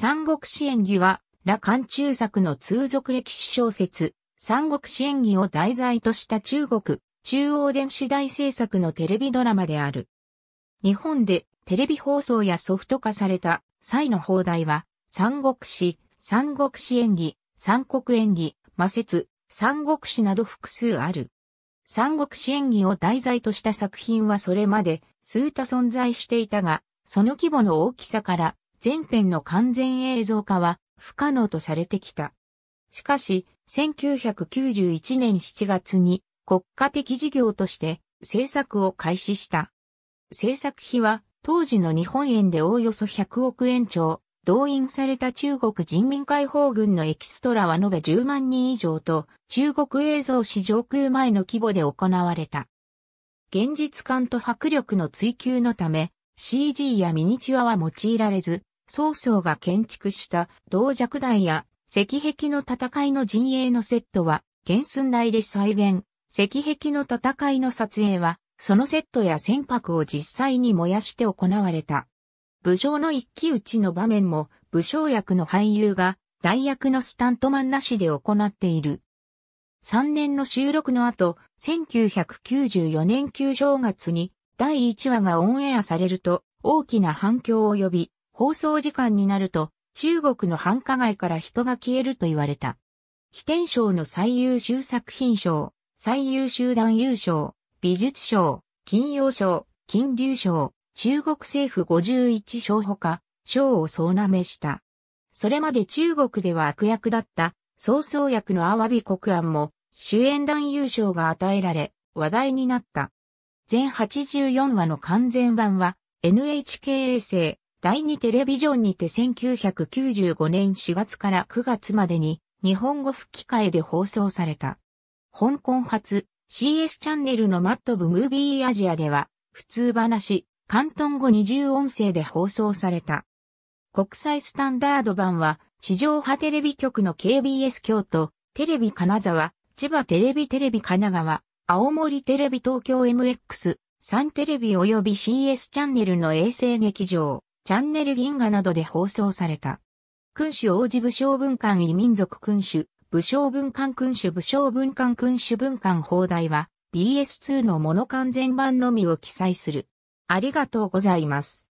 三国志演義は、羅漢中作の通俗歴史小説、三国志演義を題材とした中国、中央電子大制作のテレビドラマである。日本でテレビ放送やソフト化された際の放題は、三国志、三国志演義、三国演義、魔説、三国志など複数ある。三国志演義を題材とした作品はそれまで数多存在していたが、その規模の大きさから全編の完全映像化は不可能とされてきた。しかし、1991年7月に国家的事業として制作を開始した。制作費は当時の日本円でおおよそ100億円超、動員された中国人民解放軍のエキストラは延べ10万人以上と中国映像史上空前の規模で行われた。現実感と迫力の追求のため、CG やミニチュアは用いられず、曹操が建築した銅弱台や石壁の戦いの陣営のセットは原寸大で再現、石壁の戦いの撮影はそのセットや船舶を実際に燃やして行われた。武将の一騎打ちの場面も武将役の俳優が代役のスタントマンなしで行っている。3年の収録の後、1994年旧正月に第1話がオンエアされると大きな反響を呼び、放送時間になると中国の繁華街から人が消えると言われた。非天賞の最優秀作品賞、最優秀男優賞、美術賞、金曜賞、金流賞、中国政府51賞ほか、賞を総なめした。それまで中国では悪役だった、曹操役のアワビ国安も、主演男優賞が与えられ、話題になった。全84話の完全版は NHK 衛星第2テレビジョンにて1995年4月から9月までに日本語吹き替えで放送された。香港発 CS チャンネルのマットブムービーアジアでは普通話、関東語二重音声で放送された。国際スタンダード版は地上波テレビ局の KBS 京都、テレビ金沢、千葉テレビテレビ神奈川、青森テレビ東京 MX、サンテレビ及び CS チャンネルの衛星劇場、チャンネル銀河などで放送された。君主王子武将文官異民族君主、武将文官君主武将文官君主文官放題は BS2 のモノ完全版のみを記載する。ありがとうございます。